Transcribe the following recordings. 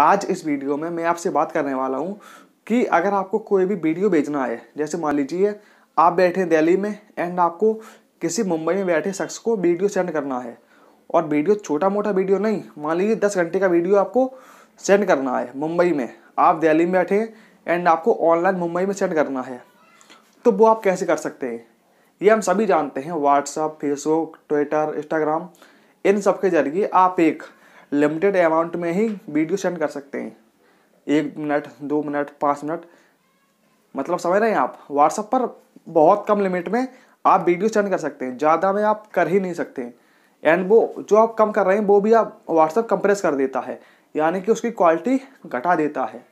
आज इस वीडियो में मैं आपसे बात करने वाला हूँ कि अगर आपको कोई भी वीडियो भेजना है जैसे मान लीजिए आप बैठे दिल्ली में एंड आपको किसी मुंबई में बैठे शख्स को वीडियो सेंड करना है और वीडियो छोटा मोटा वीडियो नहीं मान लीजिए दस घंटे का वीडियो आपको सेंड करना है मुंबई में आप दिल्ली में बैठे एंड आपको ऑनलाइन मुंबई में सेंड करना है तो वो आप कैसे कर सकते हैं ये हम सभी जानते हैं व्हाट्सअप फेसबुक ट्विटर इंस्टाग्राम इन सब के जरिए आप एक लिमिटेड अमाउंट में ही वीडियो सेंड कर सकते हैं एक मिनट दो मिनट पाँच मिनट मतलब समझ रहे हैं आप व्हाट्सएप पर बहुत कम लिमिट में आप वीडियो सेंड कर सकते हैं ज़्यादा में आप कर ही नहीं सकते हैं एंड वो जो आप कम कर रहे हैं वो भी आप व्हाट्सअप कंप्रेस कर देता है यानी कि उसकी क्वालिटी घटा देता है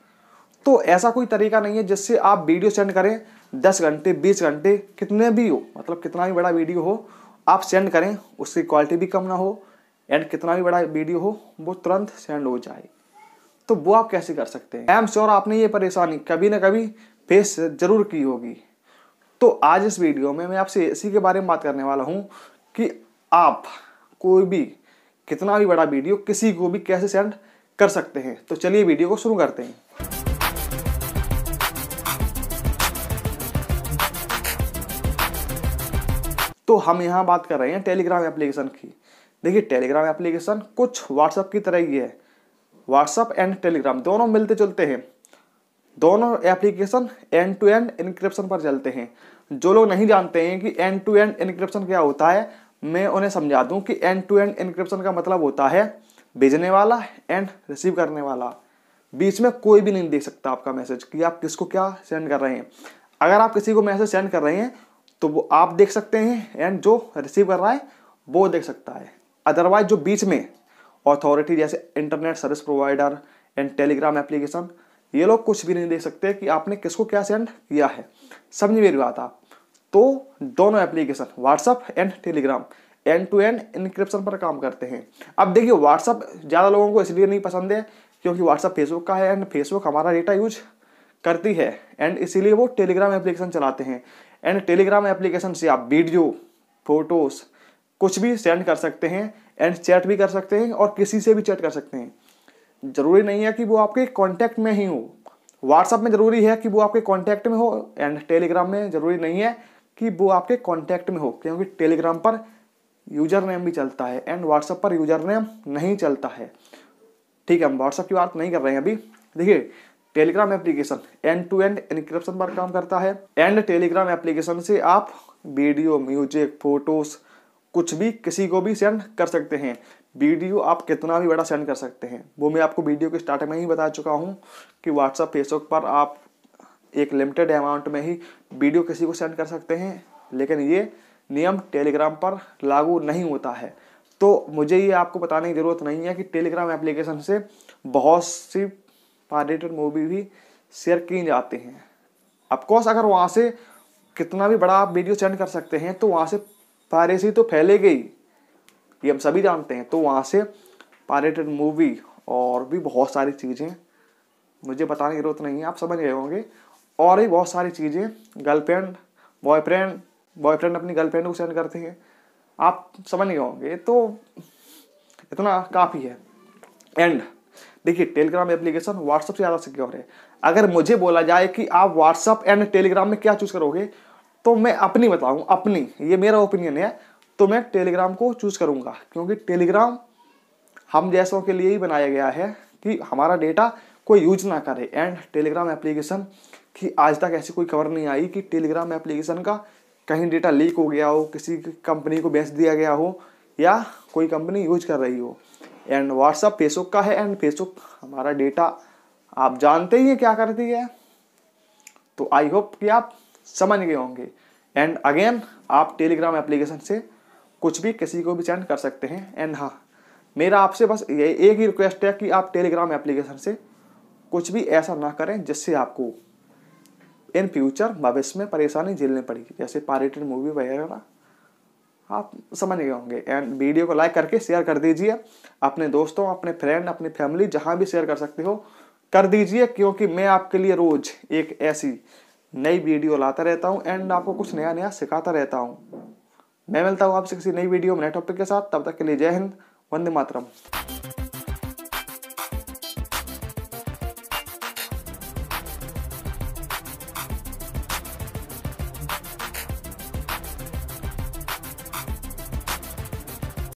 तो ऐसा कोई तरीका नहीं है जिससे आप वीडियो सेंड करें दस घंटे बीस घंटे कितने भी हो मतलब कितना भी बड़ा वीडियो हो आप सेंड करें उसकी क्वालिटी भी कम ना हो एंड कितना भी बड़ा वीडियो हो वो तुरंत सेंड हो जाए तो वो आप कैसे कर सकते हैं आई एम श्योर आपने ये परेशानी कभी ना कभी फेस जरूर की होगी तो आज इस वीडियो में मैं आपसे इसी के बारे में बात करने वाला हूँ कि आप कोई भी कितना भी बड़ा वीडियो किसी को भी कैसे सेंड कर सकते हैं तो चलिए वीडियो को शुरू करते हैं तो हम यहाँ बात कर रहे हैं टेलीग्राम एप्लीकेशन की देखिए टेलीग्राम एप्लीकेशन कुछ व्हाट्सएप की तरह ही है व्हाट्सअप एंड टेलीग्राम दोनों मिलते जुलते हैं दोनों application end to end encryption पर चलते हैं जो लोग नहीं जानते हैं कि एंड टू एंड इनक्रिप्शन क्या होता है मैं उन्हें समझा दूं कि एंड टू एंड इनक्रिप्शन का मतलब होता है भेजने वाला एंड रिसीव करने वाला बीच में कोई भी नहीं देख सकता आपका मैसेज कि आप किसको क्या सेंड कर रहे हैं अगर आप किसी को मैसेज सेंड कर रहे हैं तो वो आप देख सकते हैं एंड जो रिसीव कर रहा है वो देख सकता है अदरवाइज जो बीच में अथॉरिटी जैसे internet service provider and Telegram application ये लोग कुछ भी नहीं देख सकते कि आपने किसको क्या सेंड किया है समझ मेरी बात आप तो दोनों application WhatsApp and Telegram end to end encryption पर काम करते हैं अब देखिए व्हाट्सअप ज़्यादा लोगों को इसलिए नहीं पसंद है क्योंकि व्हाट्सअप फेसबुक का है एंड फेसबुक हमारा डेटा यूज करती है एंड इसीलिए वो टेलीग्राम एप्लीकेशन चलाते हैं एंड टेलीग्राम एप्लीकेशन से आप वीडियो फोटोज़ कुछ भी सेंड कर सकते हैं एंड चैट भी कर सकते हैं और किसी से भी चैट कर सकते हैं ज़रूरी नहीं है कि वो आपके कॉन्टैक्ट में ही हो व्हाट्सअप में ज़रूरी है कि वो आपके कॉन्टैक्ट में हो एंड टेलीग्राम में ज़रूरी नहीं है कि वो आपके कॉन्टैक्ट में हो क्योंकि टेलीग्राम पर यूजर नेम भी चलता है एंड व्हाट्सअप पर यूजर नेम नहीं चलता है ठीक है हम व्हाट्सअप की बात नहीं कर रहे हैं अभी देखिए Telegram application end to end encryption पर काम करता है एंड टेलीग्राम एप्लीकेशन से आप वीडियो म्यूजिक फोटोज़ कुछ भी किसी को भी सेंड कर सकते हैं वीडियो आप कितना भी बड़ा सेंड कर सकते हैं वो मैं आपको वीडियो के स्टार्ट में ही बता चुका हूँ कि व्हाट्सअप फेसबुक पर आप एक लिमिटेड अमाउंट में ही वीडियो किसी को सेंड कर सकते हैं लेकिन ये नियम टेलीग्राम पर लागू नहीं होता है तो मुझे ये आपको बताने की ज़रूरत नहीं है कि टेलीग्राम एप्लीकेशन से बहुत सी पारेटेड मूवी भी शेयर की जाते हैं अफकोर्स अगर वहाँ से कितना भी बड़ा आप वीडियो सेंड कर सकते हैं तो वहाँ से पारेसी तो फैले गई ये हम सभी जानते हैं तो वहाँ से पायरेटेड मूवी और भी बहुत सारी चीज़ें मुझे बताने की जरूरत नहीं है आप समझ गए होंगे और भी बहुत सारी चीज़ें गर्लफ्रेंड बॉयफ्रेंड बॉयफ्रेंड अपनी गर्लफ्रेंड को सेंड करते हैं आप समझ गए होंगे तो इतना काफ़ी है एंड देखिए टेलीग्राम एप्लीकेशन व्हाट्सअप से ज़्यादा सिक्योर है अगर मुझे बोला जाए कि आप व्हाट्सअप एंड टेलीग्राम में क्या चूज़ करोगे तो मैं अपनी बताऊँ अपनी ये मेरा ओपिनियन है तो मैं टेलीग्राम को चूज करूंगा क्योंकि टेलीग्राम हम जैसों के लिए ही बनाया गया है कि हमारा डेटा कोई यूज ना करे एंड टेलीग्राम एप्लीकेशन की आज तक ऐसी कोई खबर नहीं आई कि टेलीग्राम एप्लीकेशन का कहीं डेटा लीक हो गया हो किसी कंपनी को बेच दिया गया हो या कोई कंपनी यूज कर रही हो एंड व्हाट्सअप फेसबुक का है एंड फेसबुक हमारा डेटा आप जानते ही हैं क्या करती है तो आई होप कि आप समझ गए होंगे एंड अगेन आप टेलीग्राम एप्लीकेशन से कुछ भी किसी को भी सेंड कर सकते हैं एंड हाँ मेरा आपसे बस ये एक ही रिक्वेस्ट है कि आप टेलीग्राम एप्लीकेशन से कुछ भी ऐसा ना करें जिससे आपको इन फ्यूचर भविष्य में परेशानी झेलनी पड़ेगी जैसे पायरेटेड मूवी वगैरह आप समझ गए होंगे एंड वीडियो को लाइक करके शेयर कर दीजिए अपने दोस्तों अपने फ्रेंड अपनी फैमिली जहाँ भी शेयर कर सकते हो कर दीजिए क्योंकि मैं आपके लिए रोज़ एक ऐसी नई वीडियो लाता रहता हूँ एंड आपको कुछ नया नया सिखाता रहता हूँ मैं मिलता हूँ आपसे किसी नई वीडियो में नए टॉपिक के साथ तब तक के लिए जय हिंद वंदे मातरम